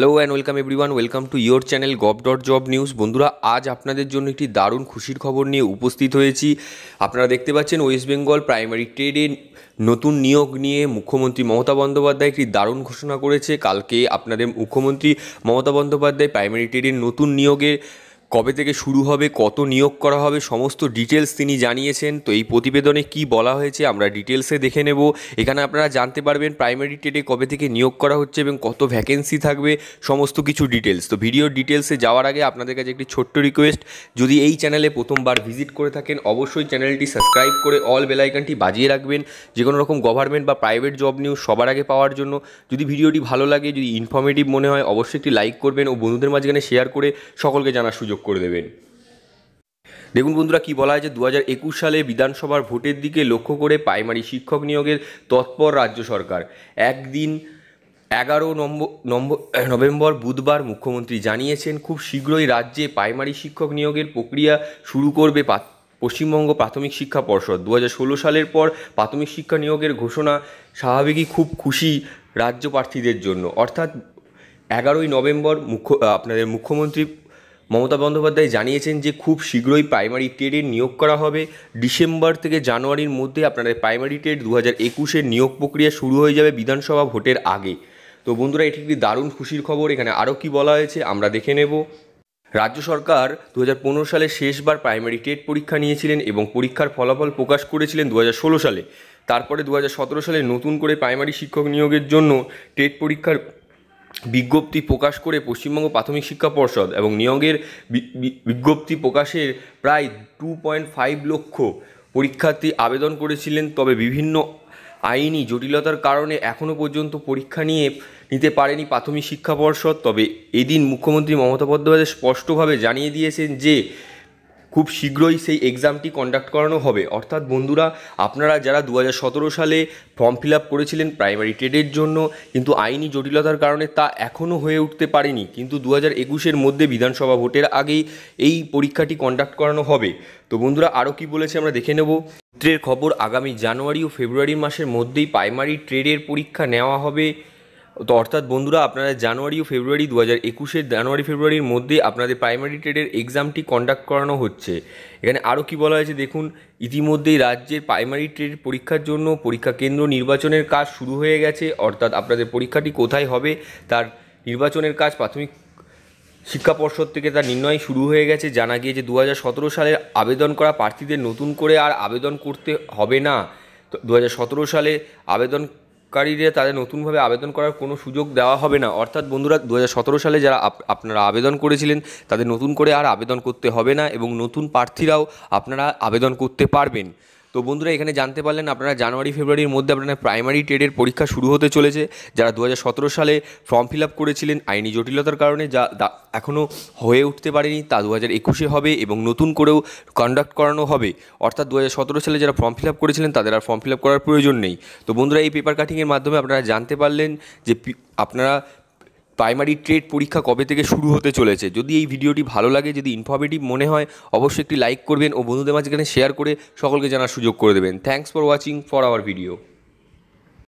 hello and welcome everyone welcome to your channel gov dot job news বন্ধুরা আজ আপনাদের জন্য একটি দারুণ খুশির খবর নিয়ে উপস্থিত হয়েছি আপনারা দেখতে পাচ্ছেন ওয়েস্ট বেঙ্গল প্রাইমারি ট্রেডে নতুন নিয়োগ নিয়ে মুখ্যমন্ত্রী মমতা বন্দ্যোপাধ্যায় একটি দারুণ ঘোষণা করেছে কালকে আপনাদের মুখ্যমন্ত্রী মমতা বন্দ্যোপাধ্যায় প্রাইমারি ট্রেডের নতুন নিয়োগের কবে থেকে শুরু হবে কত নিয়োগ করা হবে সমস্ত ডিটেলস তিনি জানিয়েছেন তো এই প্রতিবেদনে কি বলা হয়েছে আমরা ডিটেলসে দেখে নেব এখানে আপনারা জানতে পারবেন প্রাইমারি টেটে কবে থেকে নিয়োগ করা হচ্ছে এবং কত ভ্যাকেন্সি থাকবে সমস্ত কিছু ডিটেলস তো ভিডিও ডিটেলসে যাওয়ার আগে আপনাদের কাছে একটি ছোট্ট রিকোয়েস্ট যদি এই চ্যানেলে প্রথমবার ভিজিট করে থাকেন অবশ্যই চ্যানেলটি সাবস্ক্রাইব করে অল বেলাইকানটি বাজিয়ে রাখবেন যে কোনো রকম গভর্নমেন্ট বা প্রাইভেট জব নিউজ সবার আগে পাওয়ার জন্য যদি ভিডিওটি ভালো লাগে যদি ইনফর্মেটিভ মনে হয় অবশ্যই একটি লাইক করবেন ও বন্ধুদের মাঝখানে শেয়ার করে সকলকে জানার সুযোগ যোগ করে দেবেন দেখুন বন্ধুরা কি বলা হয়েছে দু একুশ সালে বিধানসভার ভোটের দিকে লক্ষ্য করে প্রাইমারি শিক্ষক নিয়োগের তৎপর রাজ্য সরকার একদিন এগারো নম্বর নম্বর নভেম্বর বুধবার মুখ্যমন্ত্রী জানিয়েছেন খুব শীঘ্রই রাজ্যে প্রাইমারি শিক্ষক নিয়োগের প্রক্রিয়া শুরু করবে পশ্চিমবঙ্গ প্রাথমিক শিক্ষা পর্ষদ দু সালের পর প্রাথমিক শিক্ষা নিয়োগের ঘোষণা স্বাভাবিকই খুব খুশি রাজ্য প্রার্থীদের জন্য অর্থাৎ এগারোই নভেম্বর মুখ্য আপনাদের মুখ্যমন্ত্রী মমতা বন্দ্যোপাধ্যায় জানিয়েছেন যে খুব শীঘ্রই প্রাইমারি ট্রেডের নিয়োগ করা হবে ডিসেম্বর থেকে জানুয়ারির মধ্যে আপনাদের প্রাইমারি ট্রেড দু হাজার একুশের নিয়োগ প্রক্রিয়া শুরু হয়ে যাবে বিধানসভা ভোটের আগে তো বন্ধুরা এটি একটি দারুণ খুশির খবর এখানে আরও কী বলা হয়েছে আমরা দেখে নেব রাজ্য সরকার দু সালে শেষবার প্রাইমারি টেট পরীক্ষা নিয়েছিলেন এবং পরীক্ষার ফলাফল প্রকাশ করেছিলেন দু সালে তারপরে দু সালে নতুন করে প্রাইমারি শিক্ষক নিয়োগের জন্য টেট পরীক্ষার বিজ্ঞপ্তি প্রকাশ করে পশ্চিমবঙ্গ প্রাথমিক শিক্ষা পর্ষদ এবং নিয়োগের বিজ্ঞপ্তি প্রকাশের প্রায় টু পয়েন্ট ফাইভ লক্ষ পরীক্ষার্থী আবেদন করেছিলেন তবে বিভিন্ন আইনি জটিলতার কারণে এখনও পর্যন্ত পরীক্ষা নিয়ে নিতে পারেনি প্রাথমিক শিক্ষা পর্ষদ তবে এদিন মুখ্যমন্ত্রী মমতা বন্দ্যোপাধ্যায় স্পষ্টভাবে জানিয়ে দিয়েছেন যে খুব শীঘ্রই সেই এক্সামটি কন্ডাক্ট করানো হবে অর্থাৎ বন্ধুরা আপনারা যারা দু সালে ফর্ম ফিল আপ করেছিলেন প্রাইমারি টেডের জন্য কিন্তু আইনি জটিলতার কারণে তা এখনও হয়ে উঠতে পারেনি কিন্তু দু হাজার একুশের মধ্যে বিধানসভা ভোটের আগেই এই পরীক্ষাটি কন্ডাক্ট করানো হবে তো বন্ধুরা আরও কি বলেছে আমরা দেখে নেব সূত্রের খবর আগামী জানুয়ারি ও ফেব্রুয়ারি মাসের মধ্যেই প্রাইমারি ট্রেডের পরীক্ষা নেওয়া হবে তো অর্থাৎ বন্ধুরা আপনারা জানুয়ারি ও ফেব্রুয়ারি দু হাজার একুশের জানুয়ারি ফেব্রুয়ারির মধ্যে আপনাদের প্রাইমারি ট্রেডের এক্সামটি কন্ডাক্ট করানো হচ্ছে এখানে আরও কি বলা হয়েছে দেখুন ইতিমধ্যেই রাজ্যের প্রাইমারি ট্রেড পরীক্ষার জন্য পরীক্ষা কেন্দ্র নির্বাচনের কাজ শুরু হয়ে গেছে অর্থাৎ আপনাদের পরীক্ষাটি কোথায় হবে তার নির্বাচনের কাজ প্রাথমিক শিক্ষা পর্ষদ থেকে তার নির্ণয় শুরু হয়ে গেছে জানা গিয়েছে দু সালের আবেদন করা প্রার্থীদের নতুন করে আর আবেদন করতে হবে না তো দু সালে আবেদন আবেদনকারীরা তাদের নতুনভাবে আবেদন করার কোনো সুযোগ দেওয়া হবে না অর্থাৎ বন্ধুরা দু সালে যারা আপনারা আবেদন করেছিলেন তাদের নতুন করে আর আবেদন করতে হবে না এবং নতুন প্রার্থীরাও আপনারা আবেদন করতে পারবেন তো বন্ধুরা এখানে জানতে পারলেন আপনারা জানুয়ারি ফেব্রুয়ারির মধ্যে আপনারা প্রাইমারি টেডের পরীক্ষা শুরু হতে চলেছে যারা দু সালে ফর্ম ফিল আপ করেছিলেন আইনি জটিলতার কারণে যা এখনও হয়ে উঠতে পারেনি তা দু হাজার একুশে হবে এবং নতুন করেও কন্ডাক্ট করানো হবে অর্থাৎ দু সালে যারা ফর্ম ফিল আপ করেছিলেন তাদের আর ফর্ম ফিল আপ করার প্রয়োজন নেই তো বন্ধুরা এই পেপার কাটিংয়ের মাধ্যমে আপনারা জানতে পারলেন যে আপনারা প্রাইমারি ট্রেড পরীক্ষা কবে থেকে শুরু হতে চলেছে যদি এই ভিডিওটি ভালো লাগে যদি ইনফরমেটিভ মনে হয় অবশ্যই একটি লাইক করবেন ও বন্ধুদের মাঝখানে শেয়ার করে সকলকে জানার সুযোগ করে দেবেন thanks for watching for our video